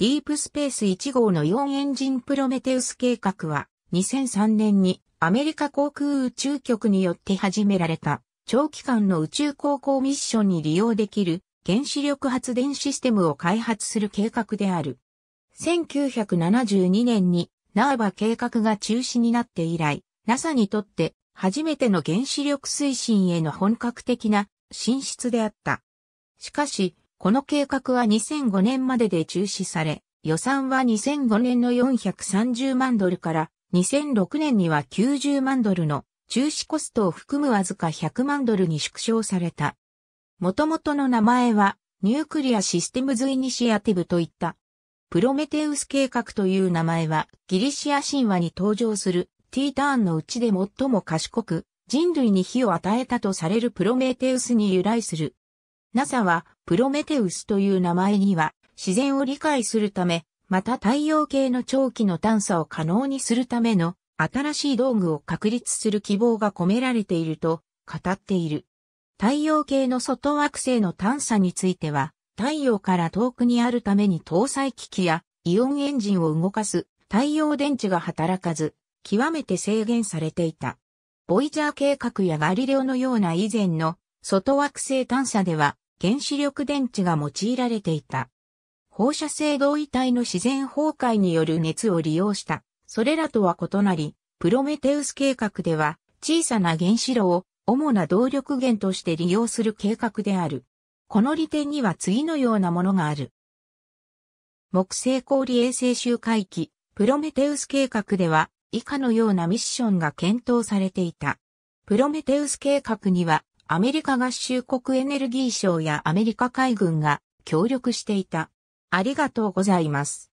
ディープスペース1号の4エンジンプロメテウス計画は2003年にアメリカ航空宇宙局によって始められた長期間の宇宙航行ミッションに利用できる原子力発電システムを開発する計画である。1972年にナーバ計画が中止になって以来、NASA にとって初めての原子力推進への本格的な進出であった。しかし、この計画は2005年までで中止され、予算は2005年の430万ドルから2006年には90万ドルの中止コストを含むわずか100万ドルに縮小された。元々の名前はニュークリアシステムズイニシアティブといった。プロメテウス計画という名前はギリシア神話に登場する T ターンのうちで最も賢く人類に火を与えたとされるプロメテウスに由来する。NASA はプロメテウスという名前には自然を理解するため、また太陽系の長期の探査を可能にするための新しい道具を確立する希望が込められていると語っている。太陽系の外惑星の探査については、太陽から遠くにあるために搭載機器やイオンエンジンを動かす太陽電池が働かず、極めて制限されていた。ボイジャー計画やガリレオのような以前の外惑星探査では原子力電池が用いられていた。放射性同位体の自然崩壊による熱を利用した。それらとは異なり、プロメテウス計画では小さな原子炉を主な動力源として利用する計画である。この利点には次のようなものがある。木星氷衛星周回機、プロメテウス計画では以下のようなミッションが検討されていた。プロメテウス計画にはアメリカ合衆国エネルギー省やアメリカ海軍が協力していた。ありがとうございます。